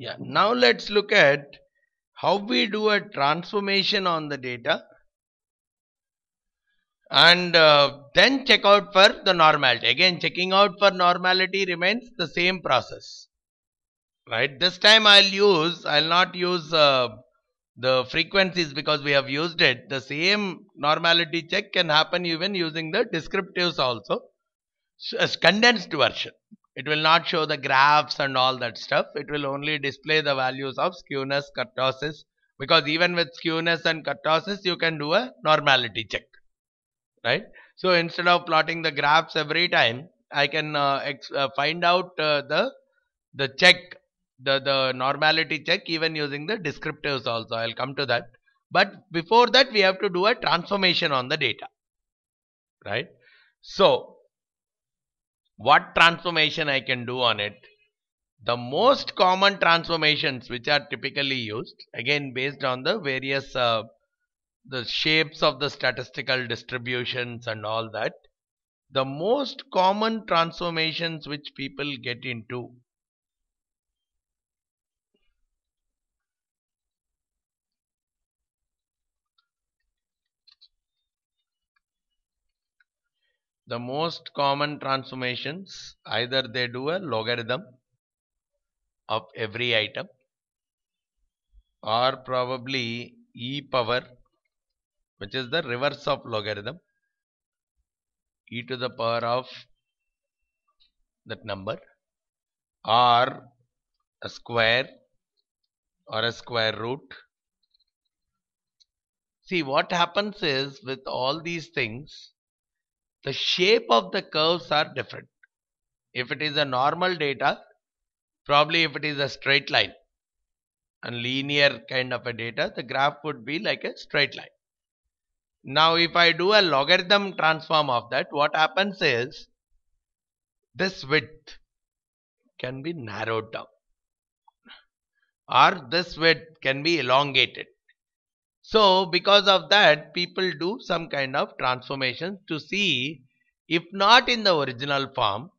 Yeah. Now let's look at how we do a transformation on the data and uh, then check out for the normality. Again checking out for normality remains the same process. Right. This time I'll use, I'll not use uh, the frequencies because we have used it. The same normality check can happen even using the descriptives also. So, uh, condensed version. It will not show the graphs and all that stuff. It will only display the values of skewness, kurtosis. Because even with skewness and kurtosis, you can do a normality check. Right? So instead of plotting the graphs every time, I can uh, uh, find out uh, the the check, the, the normality check even using the descriptives also. I will come to that. But before that, we have to do a transformation on the data. Right? So, what transformation I can do on it. The most common transformations which are typically used again based on the various uh, the shapes of the statistical distributions and all that the most common transformations which people get into the most common transformations either they do a logarithm of every item or probably e power which is the reverse of logarithm e to the power of that number or a square or a square root see what happens is with all these things the shape of the curves are different. If it is a normal data, probably if it is a straight line and linear kind of a data, the graph would be like a straight line. Now if I do a logarithm transform of that, what happens is this width can be narrowed down or this width can be elongated so because of that people do some kind of transformation to see if not in the original form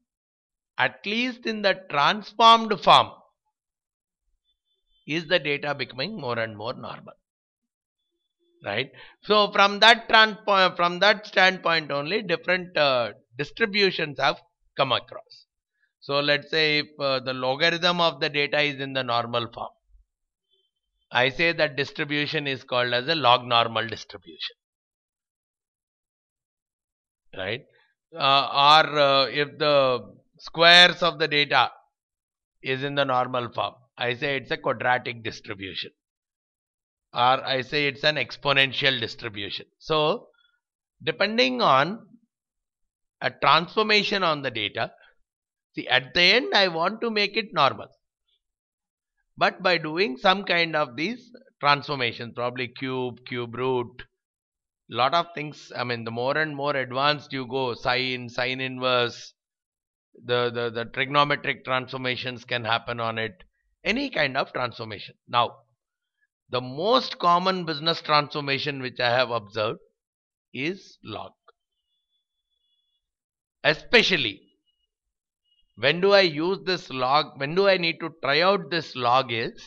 at least in the transformed form is the data becoming more and more normal right so from that from that standpoint only different uh, distributions have come across so let's say if uh, the logarithm of the data is in the normal form I say that distribution is called as a log normal distribution. Right? Uh, or uh, if the squares of the data is in the normal form, I say it's a quadratic distribution. Or I say it's an exponential distribution. So, depending on a transformation on the data, see at the end I want to make it normal but by doing some kind of these transformations, probably cube, cube root, lot of things. I mean, the more and more advanced you go, sine, sine inverse, the, the, the trigonometric transformations can happen on it, any kind of transformation. Now, the most common business transformation which I have observed is log. Especially when do I use this log, when do I need to try out this log is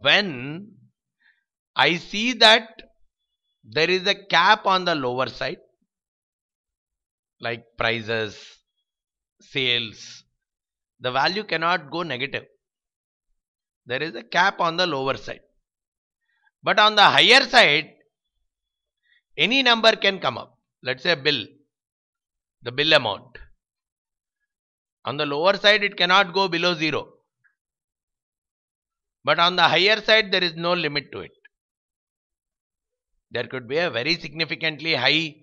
when I see that there is a cap on the lower side like prices, sales, the value cannot go negative. There is a cap on the lower side. But on the higher side, any number can come up. Let's say bill, the bill amount. On the lower side, it cannot go below 0. But on the higher side, there is no limit to it. There could be a very significantly high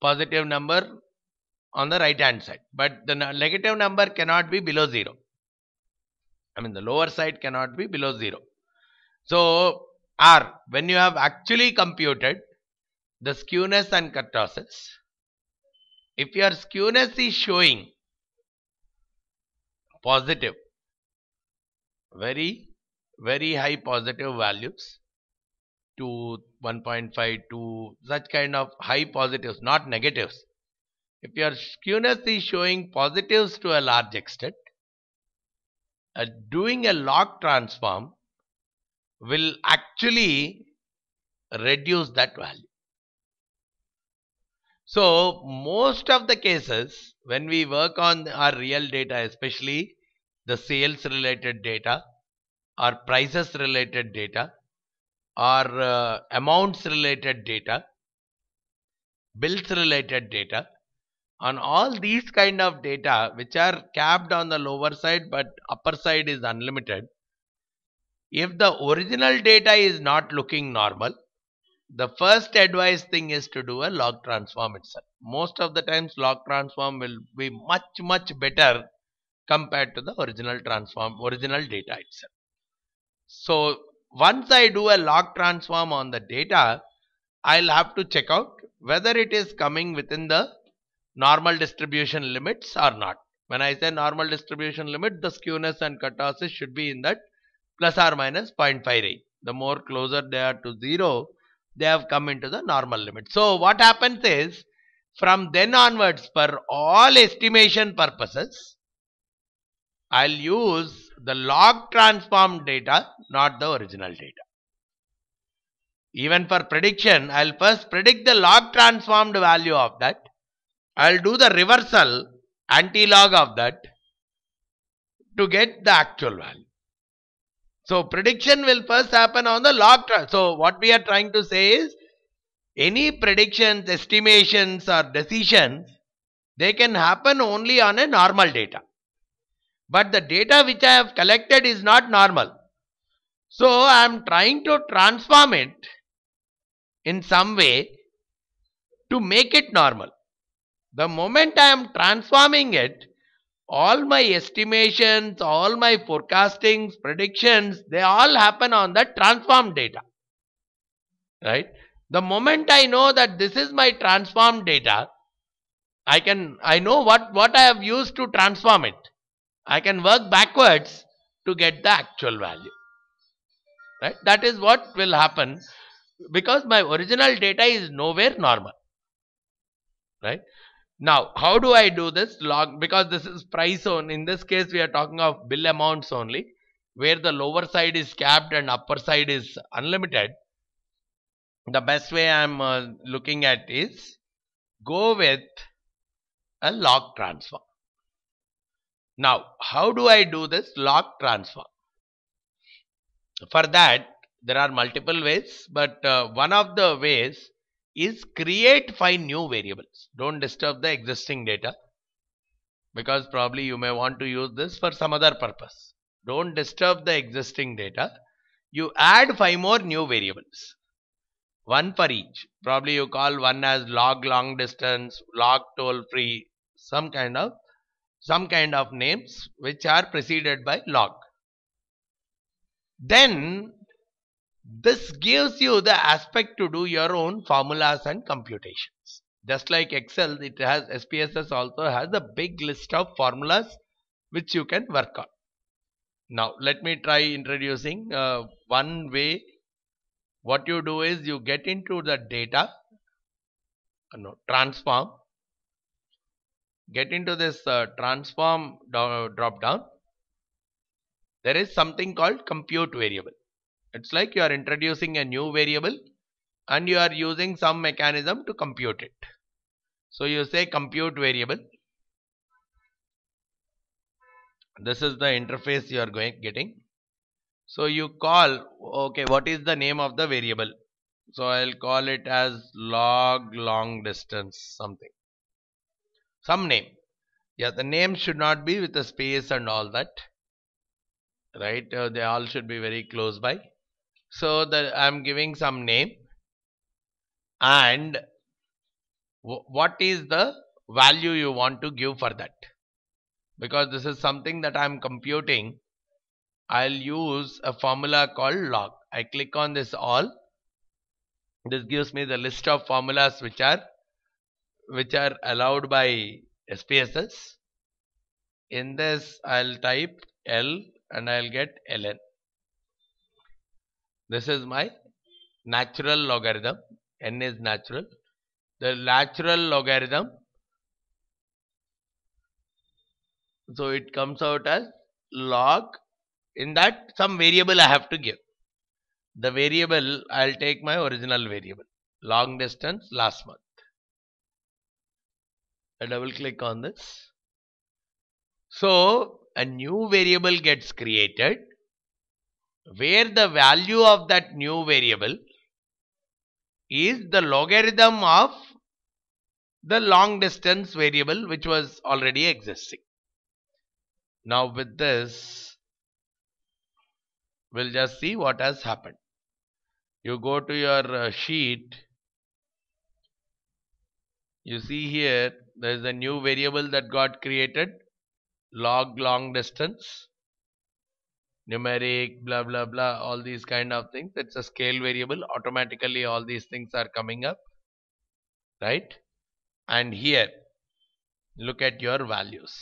positive number on the right hand side. But the negative number cannot be below 0. I mean the lower side cannot be below 0. So R, when you have actually computed the skewness and kurtosis, if your skewness is showing positive very very high positive values to 1.5 to such kind of high positives not negatives if your skewness is showing positives to a large extent uh, doing a log transform will actually reduce that value so most of the cases when we work on our real data especially the sales related data or prices related data or uh, amounts related data bills related data on all these kind of data which are capped on the lower side but upper side is unlimited if the original data is not looking normal the first advice thing is to do a log transform itself. Most of the times log transform will be much much better compared to the original transform original data itself. So once I do a log transform on the data I'll have to check out whether it is coming within the normal distribution limits or not. When I say normal distribution limit the skewness and kurtosis should be in that plus or minus 0.5 range. The more closer they are to 0 they have come into the normal limit. So what happens is from then onwards for all estimation purposes I'll use the log transform data not the original data. Even for prediction I'll first predict the log transformed value of that. I'll do the reversal anti-log of that to get the actual value. So prediction will first happen on the log trial. So what we are trying to say is any predictions, estimations or decisions, they can happen only on a normal data. But the data which I have collected is not normal. So I am trying to transform it in some way to make it normal. The moment I am transforming it, all my estimations, all my forecastings, predictions, they all happen on the transformed data. Right? The moment I know that this is my transformed data, I can, I know what, what I have used to transform it. I can work backwards to get the actual value. Right? That is what will happen because my original data is nowhere normal. Right? Now, how do I do this? Log because this is price zone. In this case, we are talking of bill amounts only, where the lower side is capped and upper side is unlimited. The best way I am uh, looking at is go with a log transform. Now, how do I do this log transform? For that, there are multiple ways, but uh, one of the ways is create five new variables. Don't disturb the existing data because probably you may want to use this for some other purpose. Don't disturb the existing data. You add five more new variables. One for each. Probably you call one as log long distance, log toll free, some kind of some kind of names which are preceded by log. Then this gives you the aspect to do your own formulas and computations. Just like Excel, it has SPSS also has a big list of formulas which you can work on. Now, let me try introducing uh, one way. What you do is you get into the data, uh, no, transform, get into this uh, transform uh, drop down. There is something called compute variable. It's like you are introducing a new variable and you are using some mechanism to compute it. So you say compute variable. This is the interface you are going getting. So you call, okay, what is the name of the variable? So I'll call it as log long distance something. Some name. Yeah, the name should not be with a space and all that. Right, uh, they all should be very close by so that i'm giving some name and what is the value you want to give for that because this is something that i'm computing i'll use a formula called log i click on this all this gives me the list of formulas which are which are allowed by spss in this i'll type l and i'll get ln this is my natural logarithm. n is natural. The natural logarithm. So it comes out as log. In that some variable I have to give. The variable I'll take my original variable. Long distance last month. I double click on this. So a new variable gets created where the value of that new variable is the logarithm of the long distance variable which was already existing. Now with this we'll just see what has happened. You go to your uh, sheet you see here there is a new variable that got created log long distance numeric blah blah blah all these kind of things it's a scale variable automatically all these things are coming up right and here look at your values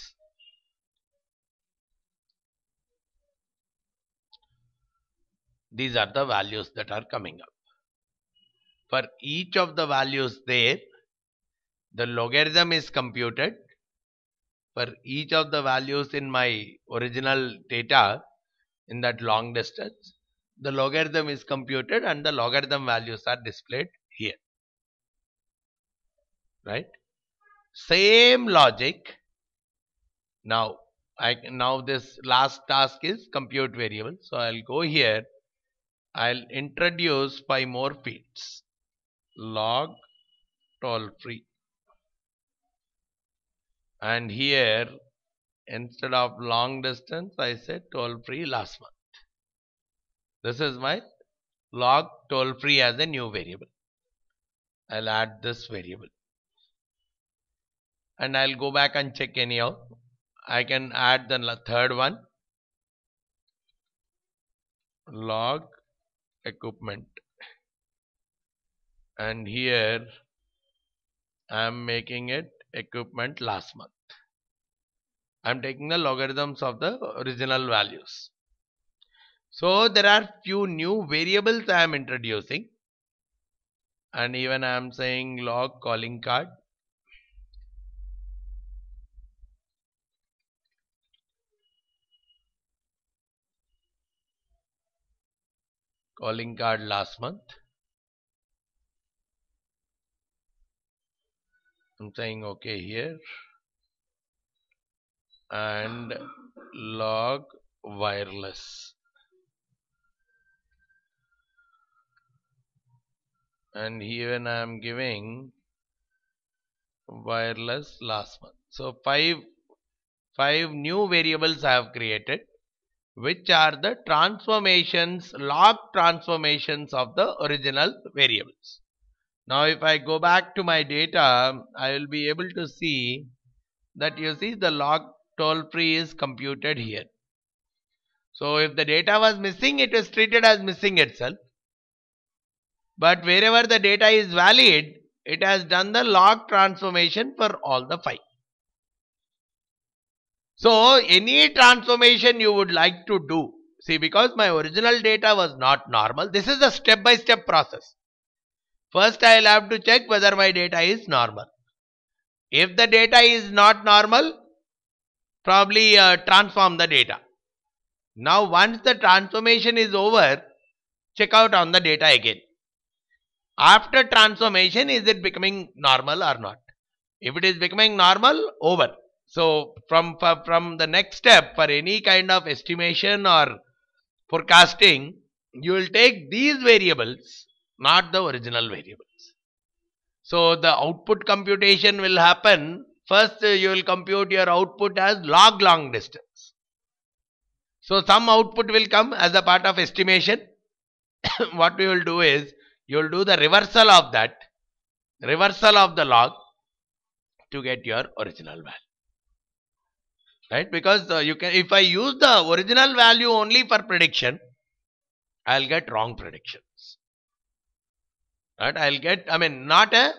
these are the values that are coming up for each of the values there the logarithm is computed for each of the values in my original data in that long distance. The logarithm is computed and the logarithm values are displayed here. Right? Same logic. Now, I now this last task is compute variable. So I'll go here. I'll introduce five more fields. Log toll free. And here Instead of long distance, I said toll free last month. This is my log toll free as a new variable. I'll add this variable. And I'll go back and check anyhow. I can add the third one log equipment and here I am making it equipment last month I am taking the logarithms of the original values. So there are few new variables I am introducing and even I am saying log calling card calling card last month I'm saying okay here and log wireless and even I am giving wireless last month so five five new variables I have created which are the transformations log transformations of the original variables now if I go back to my data I will be able to see that you see the log toll-free is computed here. So if the data was missing, it is treated as missing itself. But wherever the data is valid, it has done the log transformation for all the five. So any transformation you would like to do, see because my original data was not normal, this is a step by step process. First I will have to check whether my data is normal. If the data is not normal, probably uh, transform the data. Now once the transformation is over, check out on the data again. After transformation, is it becoming normal or not? If it is becoming normal, over. So from, from the next step for any kind of estimation or forecasting, you will take these variables, not the original variables. So the output computation will happen First, you will compute your output as log long distance. So, some output will come as a part of estimation. what we will do is, you will do the reversal of that, reversal of the log to get your original value. Right? Because uh, you can, if I use the original value only for prediction, I will get wrong predictions. Right? I will get, I mean, not a,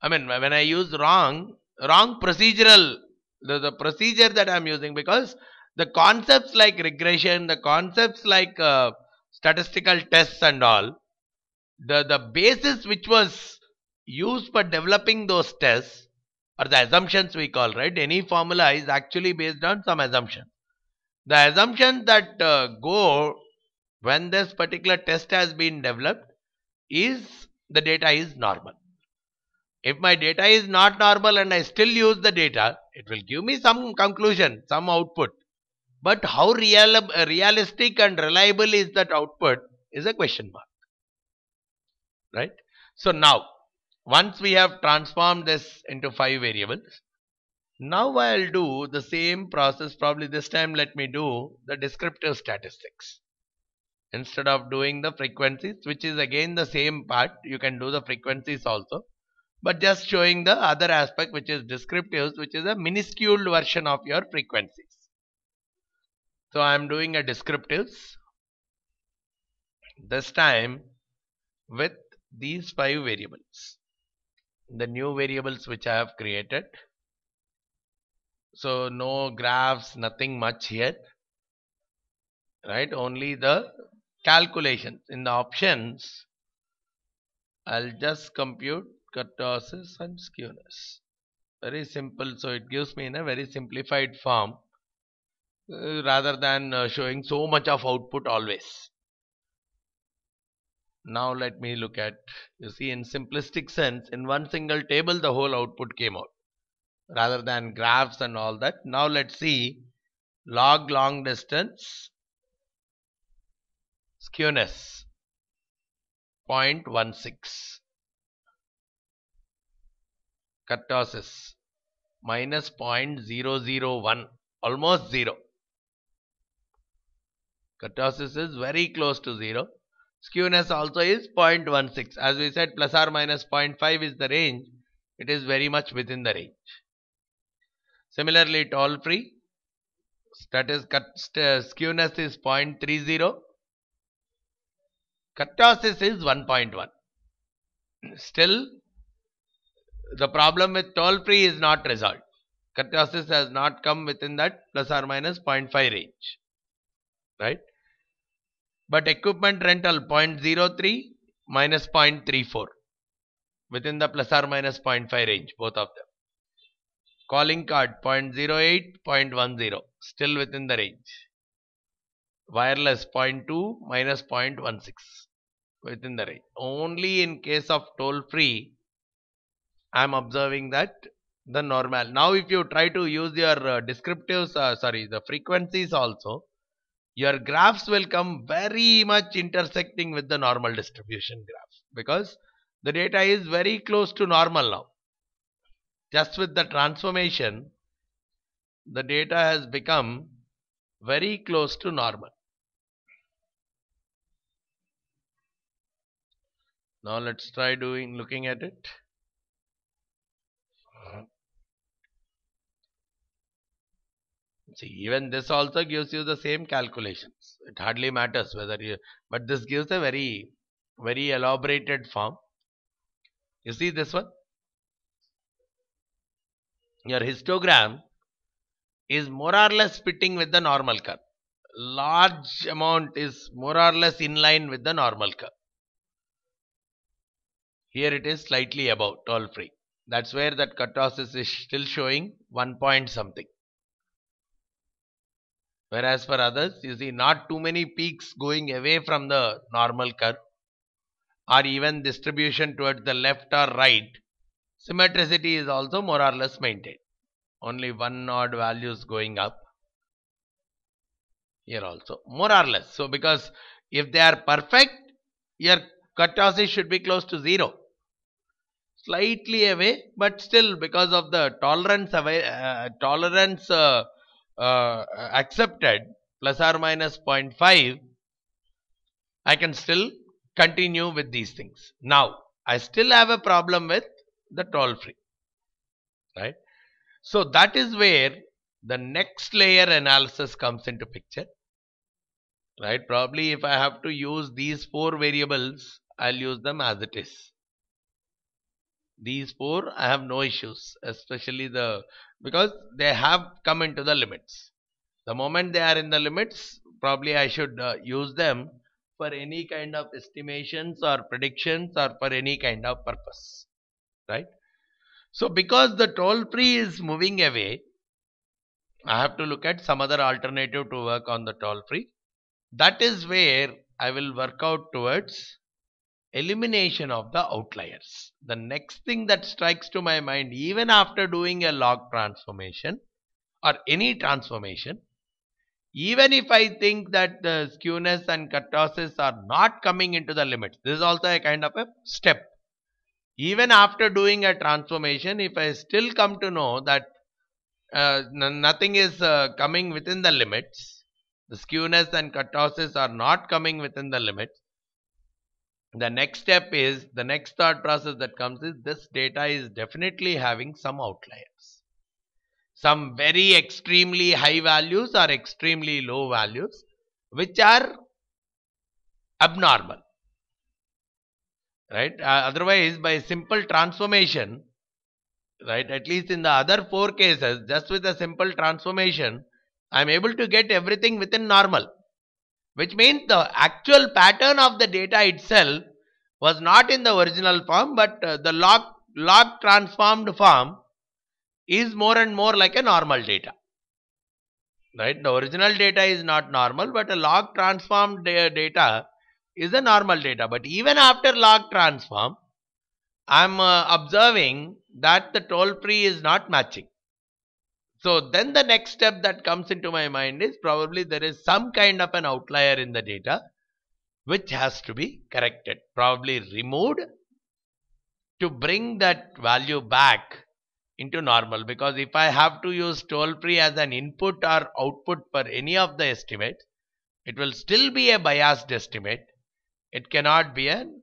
I mean, when I use wrong, wrong procedural, the, the procedure that I am using because the concepts like regression, the concepts like uh, statistical tests and all, the, the basis which was used for developing those tests or the assumptions we call, right? Any formula is actually based on some assumption. The assumption that uh, go when this particular test has been developed is the data is normal. If my data is not normal and I still use the data, it will give me some conclusion, some output. But how real, realistic and reliable is that output is a question mark. Right? So now, once we have transformed this into five variables, now I'll do the same process. Probably this time let me do the descriptive statistics. Instead of doing the frequencies, which is again the same part, you can do the frequencies also but just showing the other aspect which is descriptives which is a minuscule version of your frequencies. So I am doing a descriptives this time with these five variables the new variables which I have created so no graphs nothing much here right only the calculations in the options I'll just compute kurtosis and skewness very simple so it gives me in a very simplified form uh, rather than uh, showing so much of output always now let me look at you see in simplistic sense in one single table the whole output came out rather than graphs and all that now let's see log long distance skewness 0.16 kurtosis minus 0.001 almost 0 kurtosis is very close to 0 skewness also is 0.16 as we said plus or minus 0.5 is the range it is very much within the range similarly toll free that is cut, uh, skewness is 0.30 kurtosis is 1.1 still the problem with toll-free is not resolved. Kurtosis has not come within that plus or minus 0.5 range. Right? But equipment rental 0.03 minus 0.34 within the plus or minus 0.5 range, both of them. Calling card 0.08, 0.10, still within the range. Wireless 0.2 minus 0.16 within the range. Only in case of toll free I am observing that the normal. Now if you try to use your uh, descriptives, uh, sorry, the frequencies also, your graphs will come very much intersecting with the normal distribution graph because the data is very close to normal now. Just with the transformation, the data has become very close to normal. Now let's try doing looking at it. See, even this also gives you the same calculations. It hardly matters whether you, but this gives a very, very elaborated form. You see this one? Your histogram is more or less fitting with the normal curve. Large amount is more or less in line with the normal curve. Here it is slightly above toll free. That's where that kurtosis is still showing 1 point something. Whereas for others, you see not too many peaks going away from the normal curve or even distribution towards the left or right. Symmetricity is also more or less maintained. Only one odd value is going up here also more or less. So because if they are perfect, your kurtosis should be close to 0 slightly away but still because of the tolerance away, uh, tolerance uh, uh, accepted plus or minus 0.5 I can still continue with these things. Now I still have a problem with the toll free right. So that is where the next layer analysis comes into picture right probably if I have to use these four variables I'll use them as it is these four I have no issues especially the because they have come into the limits the moment they are in the limits probably I should uh, use them for any kind of estimations or predictions or for any kind of purpose right so because the toll free is moving away I have to look at some other alternative to work on the toll free that is where I will work out towards elimination of the outliers. The next thing that strikes to my mind, even after doing a log transformation or any transformation, even if I think that the skewness and kurtosis are not coming into the limits, this is also a kind of a step. Even after doing a transformation, if I still come to know that uh, nothing is uh, coming within the limits, the skewness and kurtosis are not coming within the limits, the next step is the next thought process that comes is this data is definitely having some outliers some very extremely high values or extremely low values which are abnormal right uh, otherwise by simple transformation right at least in the other four cases just with a simple transformation i am able to get everything within normal which means the actual pattern of the data itself was not in the original form but uh, the log, log transformed form is more and more like a normal data right the original data is not normal but a log transformed data is a normal data but even after log transform i'm uh, observing that the toll free is not matching so then the next step that comes into my mind is probably there is some kind of an outlier in the data which has to be corrected, probably removed to bring that value back into normal because if I have to use toll free as an input or output for any of the estimates, it will still be a biased estimate. It cannot be an,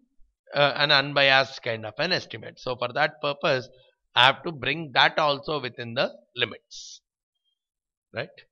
uh, an unbiased kind of an estimate. So for that purpose, I have to bring that also within the limits. Right.